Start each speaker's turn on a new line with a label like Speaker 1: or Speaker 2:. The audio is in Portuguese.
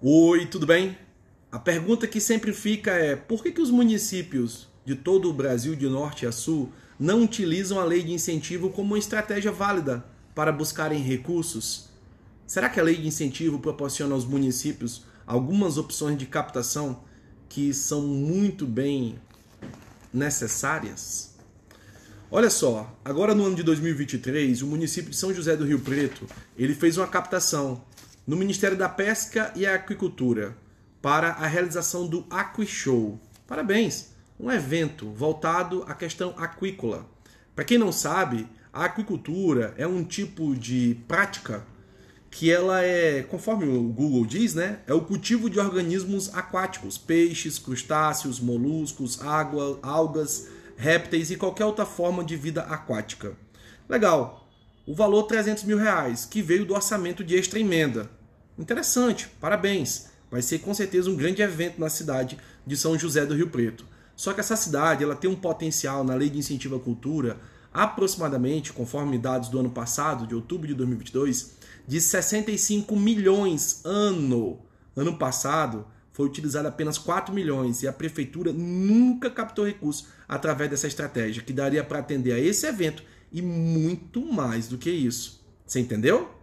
Speaker 1: Oi, tudo bem? A pergunta que sempre fica é: por que, que os municípios de todo o Brasil, de norte a sul, não utilizam a lei de incentivo como uma estratégia válida para buscarem recursos? Será que a lei de incentivo proporciona aos municípios algumas opções de captação que são muito bem necessárias? Olha só, agora no ano de 2023, o município de São José do Rio Preto, ele fez uma captação no Ministério da Pesca e Aquicultura para a realização do AquiShow. Parabéns! Um evento voltado à questão aquícola. Para quem não sabe, a aquicultura é um tipo de prática que ela é, conforme o Google diz, né, é o cultivo de organismos aquáticos, peixes, crustáceos, moluscos, água, algas, répteis e qualquer outra forma de vida aquática. Legal. O valor 300 mil reais, que veio do orçamento de extra emenda. Interessante, parabéns. Vai ser com certeza um grande evento na cidade de São José do Rio Preto. Só que essa cidade ela tem um potencial na lei de incentivo à cultura aproximadamente, conforme dados do ano passado, de outubro de 2022, de 65 milhões ano. Ano passado foi utilizado apenas 4 milhões e a prefeitura nunca captou recursos através dessa estratégia, que daria para atender a esse evento e muito mais do que isso. Você entendeu?